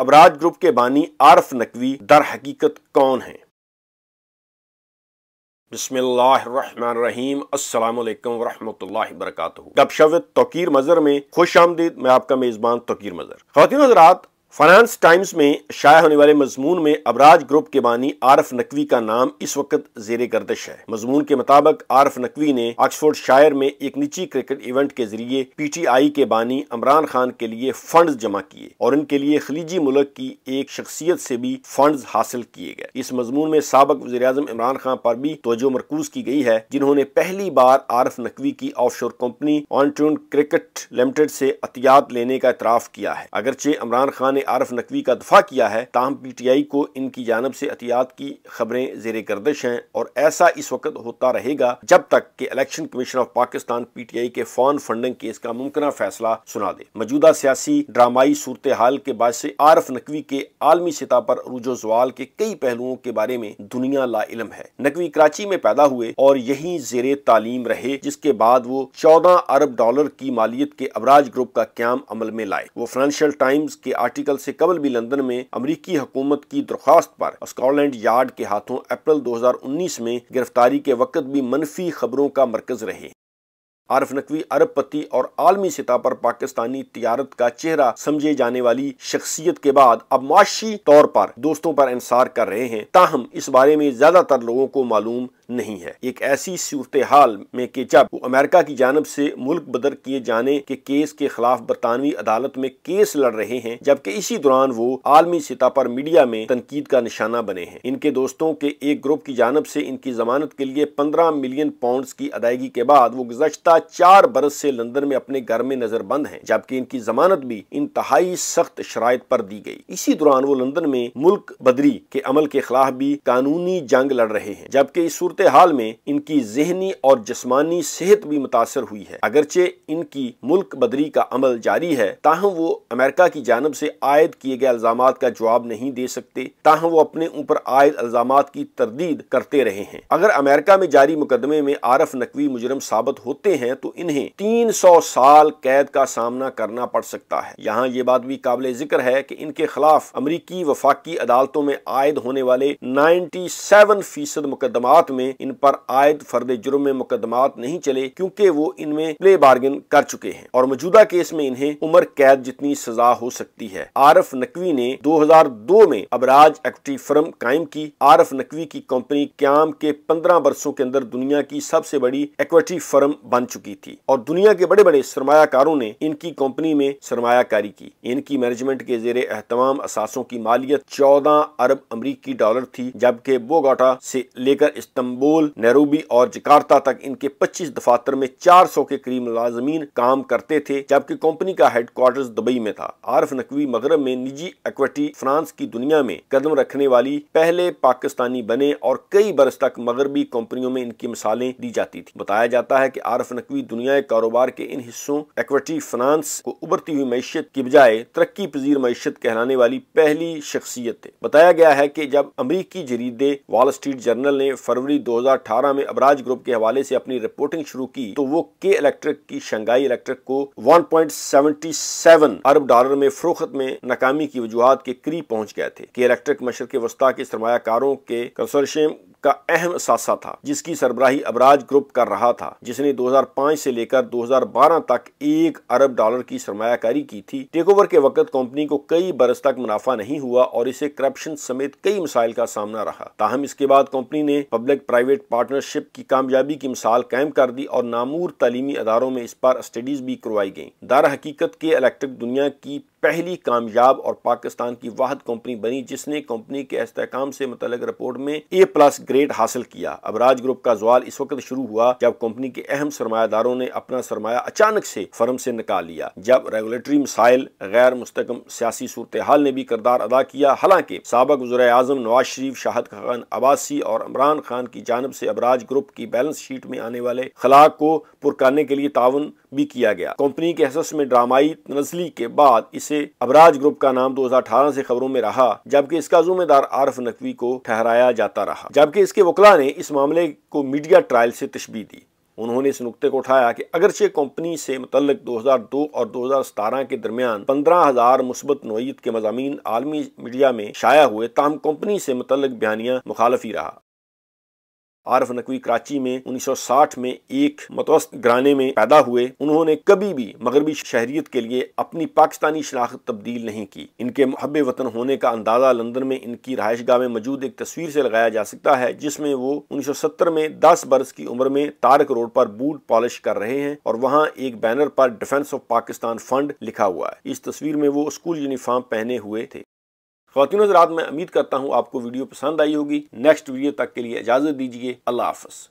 अबराज group के बानी आरफ नकवी दर हकीकत कौन है बसमीम अल्लाम वरहमल वरक गपशवत तोकीर मज़र में खुश आमदीद मैं आपका मेज़बान तोकीर मज़र खातिन हजरात फाइनेंस टाइम्स में शाया होने वाले मजमून में अबराज ग्रुप के बानी आरफ नकवी का नाम इस वक्त जेर गर्दिश है मजमून के मुताबिक आरफ नकवी ने ऑक्सफोर्ड शायर में एक निची क्रिकेट इवेंट के जरिए पी टी आई के बानी इमरान खान के लिए फंड जमा किए और इनके लिए खलीजी मुल्क की एक शख्सियत से भी फंड हासिल किए गए इस मजमून में सबक वजी अजम इमरान खान पर भी तोजो मरकूज की गई है जिन्होंने पहली बार आरफ नकवी की ऑफ शोर कंपनी ऑन क्रिकेट लिमिटेड से अहतियात लेने का इतराफ किया है अगरचे इमरान खान ने आरफ नकवी का दफा किया है ताहम पी टी आई को इनकी जानब से एहतियात की खबरें जेर गर्दिश हैं और ऐसा इस वक्त होता रहेगा जब तक कि election commission of Pakistan P T I के फॉरन फंडिंग केस का मुमकिन फैसला सुना दे मौजूदा सियासी ड्रामाई सूरत हाल के बाद से आरफ नकवी के आलमी सतह पर रुजो जवाल के कई पहलुओं के बारे में दुनिया ला इलम है नकवी कराची में पैदा हुए और यही जेर तालीम रहे जिसके बाद वो चौदह अरब डॉलर की मालियत के अबराज ग्रुप का क्याम अमल में लाए वो फाइनेंशियल टाइम्स के आर्टिकल आर्टिकल से कबल भी लंदन में अमरीकी हुकूमत की दरख्वास्त पर स्कॉटलैंड यार्ड के हाथों अप्रैल 2019 में गिरफ्तारी के वक्त भी मनफी खबरों का मरकज रहे आरफ नकवी अरब पति और आलमी सतह पर पाकिस्तानी तजारत का चेहरा समझे जाने वाली शख्सियत के बाद अब माशी तौर पर दोस्तों पर इंसार कर रहे हैं ताहम इस बारे में ज्यादातर लोगों को मालूम नहीं है एक ऐसी सूरत हाल में कि जब वो अमेरिका की जानब से मुल्क बदर किए जाने के केस के खिलाफ बरतानवी अदालत में केस लड़ रहे हैं जबकि इसी दौरान वो आलमी सतह पर मीडिया में तनकीद का निशाना बने हैं इनके दोस्तों के एक ग्रुप की जानब से इनकी जमानत के लिए पंद्रह मिलियन पाउंड की अदायगी के बाद वो गुजशत चार बरस से लंदन में अपने घर में नजर बंद है जबकि इनकी जमानत भी इंतहाई सख्त शराय पर दी गई इसी दौरान वो लंदन में मुल्क बदरी के अमल के खिलाफ भी कानूनी जंग लड़ रहे हैं जबकि इस सूरत हाल में इनकी जहनी और जिसमानी सेहत भी मुतासर हुई है अगरचे इनकी मुल्क बदरी का अमल जारी है ताहम वो अमेरिका की जानब से आयद किए गए अल्जाम का जवाब नहीं दे सकते ताहम वो अपने ऊपर आयद इल्जाम की तरदीद करते रहे हैं अगर अमेरिका में जारी मुकदमे में आरफ नकवी मुजरम साबित होते हैं हैं तो इन्हें 300 साल कैद का सामना करना पड़ सकता है यहाँ ये बात भी काबिल जिक्र है कि इनके खिलाफ अमरीकी वफाकी अदालतों में आयद होने वाले 97 फीसद मुकदमात में इन पर आयद फर्द जुर्म में मुकदमात नहीं चले क्योंकि वो इनमें प्ले बार्गिन कर चुके हैं और मौजूदा केस में इन्हें उम्र कैद जितनी सजा हो सकती है आरफ नकवी ने दो में अबराज एक्टिव फर्म कायम की आरफ नकवी की कंपनी क्याम के पंद्रह वर्षों के अंदर दुनिया की सबसे बड़ी एक्विटी फर्म बन चुकी चुकी थी और दुनिया के बड़े बड़े सरमाकारों ने इनकी कंपनी में सरमाकारी की इनकी मैनेजमेंट के जेर अहतमाम असासों की मालियत चौदह अरब अमरीकी डॉलर थी जबकि बोगाटा से लेकर इस्तंबुल नेरूबी और जकार्ता तक इनके पच्चीस दफातर में चार सौ के करीब मुलाजमीन काम करते थे जबकि कंपनी का हेडक्वार्टर दुबई में था आरफ नकवी मगरब में निजी एक्वेटी फ्रांस की दुनिया में कदम रखने वाली पहले पाकिस्तानी बने और कई बरस तक मगरबी कंपनियों में इनकी मिसालें दी जाती थी बताया जाता है की आरफ नकवी तकवी दुनिया कारोबार के इन हिस्सों एक्विटी फाइनेंस को उबरती हुई मीशत की बजाय तरक्की पजीर मीशत कहलाने वाली पहली शख्सियत है बताया गया है कि जब अमरीकी जरीदे वॉल स्ट्रीट जर्नल ने फरवरी दो हजार अठारह में अबराज ग्रुप के हवाले से अपनी रिपोर्टिंग शुरू की तो वो के इलेक्ट्रिक की शंघाई इलेक्ट्रिक को वन पॉइंट सेवन अरब डॉलर में फरोखत में नाकामी की वजूहत के करीब पहुंच गए थे के इलेक्ट्रिक के वस्ता के सरमाकारों के कंसोरशियम का अहम सासा था जिसकी सरबराही अबराज ग्रुप कर रहा था जिसने 2005 से लेकर 2012 तक एक अरब डॉलर की सरमाकारी की थी टेकओवर के वक्त कंपनी को कई बरस तक मुनाफा नहीं हुआ और इसे करप्शन समेत कई मिसाइल का सामना रहा ताहम इसके बाद कंपनी ने पब्लिक प्राइवेट पार्टनरशिप की कामयाबी की मिसाल कायम कर दी और नामूर तलीमी अदारों में इस पर स्टडीज भी करवाई गई दर हकीकत के इलेक्ट्रिक दुनिया की पहली कामयाब और पाकिस्तान की वाहद कंपनी बनी जिसने कंपनी के अस्तकाम से मुतल रिपोर्ट में ए प्लस ग्रेड हासिल किया अबराज ग्रुप का जवाल इस वक्त शुरू हुआ जब कंपनी के अहम सरमादारों ने अपना सरमाया अचानक से फर्म से निकाल लिया जब रेगुलेटरी मिसाइल गैर मुस्तकम सियासी सूरत हाल ने भी करदार अदा किया हालांकि सबक वजर अजम नवाज शरीफ शाहद खान अबासी और इमरान खान की जानब से अबराज ग्रुप की बैलेंस शीट में आने वाले खलाक को पुरकाने के लिए ताउन भी किया गया कंपनी के हसस में ड्रामाई नजली के बाद इस से अबराज ग्रुप का नाम 2018 से खबरों में रहा जबकि इसका जुम्मेदार आरफ नकवी को ठहराया जाता रहा जबकि इसके वकला ने इस मामले को मीडिया ट्रायल से तशबी दी उन्होंने इस नुकते को उठाया कि अगरचे कंपनी से मतलब 2002 और 2017 के दरमियान 15,000 हजार मुस्बत नोयत के मजामी आलमी मीडिया में शाया हुए ताहम कंपनी से मतलब बयानिया मुखालफी रहा आरफ नकवी कराची में 1960 में एक मतवस्त ग्राने में पैदा हुए उन्होंने कभी भी मगरबी शहरीत के लिए अपनी पाकिस्तानी शनाख्त तब्दील नहीं की इनके महब वतन होने का अंदाजा लंदन में इनकी रहायश गाह में मौजूद एक तस्वीर से लगाया जा सकता है जिसमें वो 1970 में 10 बरस की उम्र में तारक रोड पर बूट पॉलिश कर रहे हैं और वहाँ एक बैनर पर डिफेंस ऑफ पाकिस्तान फंड लिखा हुआ है इस तस्वीर में वो स्कूल यूनिफॉर्म पहने हुए थे खातिन तो हजरात मैं उम्मीद करता हूँ आपको वीडियो पसंद आई होगी नेक्स्ट वीडियो तक के लिए इजाज़त दीजिए अल्लाह हाफ